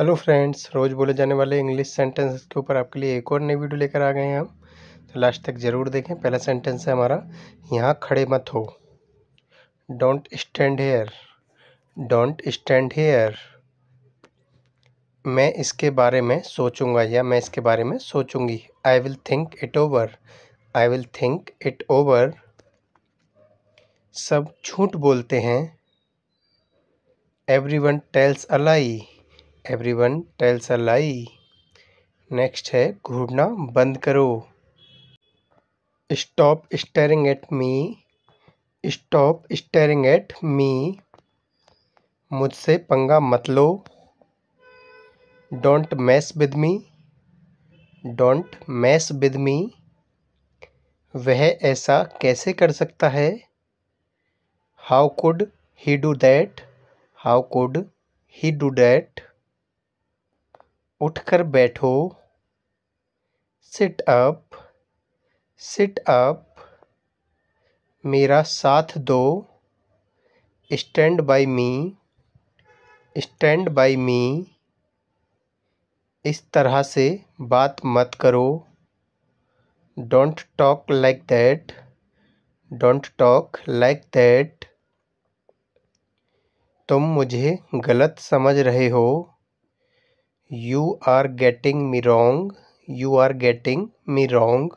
hello friends रोज़ बोले जाने वाले इंग्लिश सेंटेंस के ऊपर आपके लिए एक और नई वीडियो लेकर आ गए हैं हम तो लास्ट तक ज़रूर देखें पहला सेंटेंस है हमारा यहाँ खड़े मत हो don't stand here don't stand here मैं इसके बारे में सोचूंगा या मैं इसके बारे में सोचूंगी I will think it over I will think it over सब झूठ बोलते हैं everyone tells a lie everyone tells a lie next है घूरना बंद करो stop staring at me stop staring at me मुझसे पंगा मत लो don't mess with me don't mess with me वह ऐसा कैसे कर सकता है how could he do that how could he do that उठकर बैठो सिट अप सिट अप मेरा साथ दो stand by me stand by me इस तरह से बात मत करो don't talk like that don't talk like that तुम मुझे गलत समझ रहे हो you are getting me wrong you are getting me wrong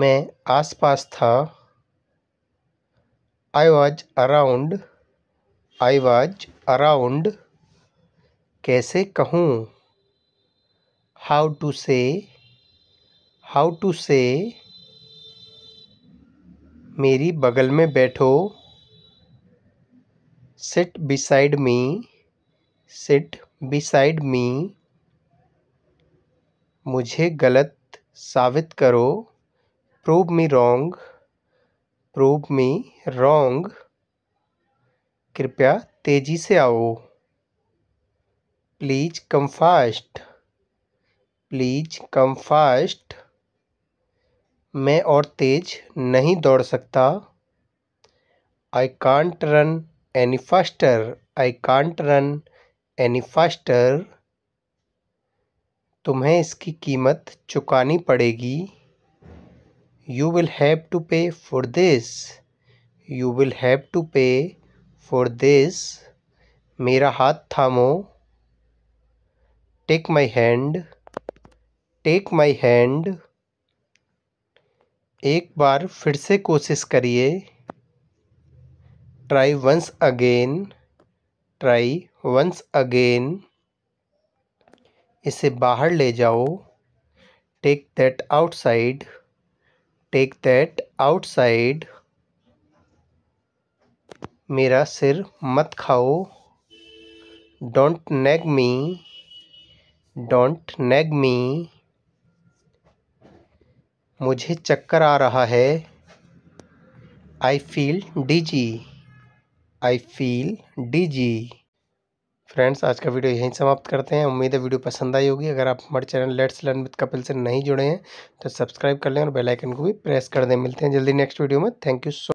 मैं आसपास था I was around I was around कैसे कहूँ how to say how to say मेरी बगल में बैठो sit beside me sit beside मी मुझे गलत साबित करो prove me wrong prove me wrong कृपया तेज़ी से आओ please come fast please come fast मैं और तेज नहीं दौड़ सकता I can't run any faster I can't run any faster तुम्हें इसकी कीमत चुकानी पड़ेगी you will have to pay for this you will have to pay for this मेरा हाथ थामो take my hand take my hand एक बार फिर से कोशिश करिए try once again try once again इसे बाहर ले जाओ take that outside take that outside मेरा सिर मत खाओ डोंट नेग मी डोंट नेग मी मुझे चक्कर आ रहा है I feel dizzy I feel जी फ्रेंड्स आज का वीडियो यहीं समाप्त करते हैं उम्मीद है वीडियो पसंद आई होगी अगर आप हमारे channel let's learn with Kapil से नहीं जुड़े हैं तो सब्सक्राइब कर लें और बेल आइकन को भी प्रेस कर दें मिलते हैं जल्दी नेक्स्ट वीडियो में थैंक यू सो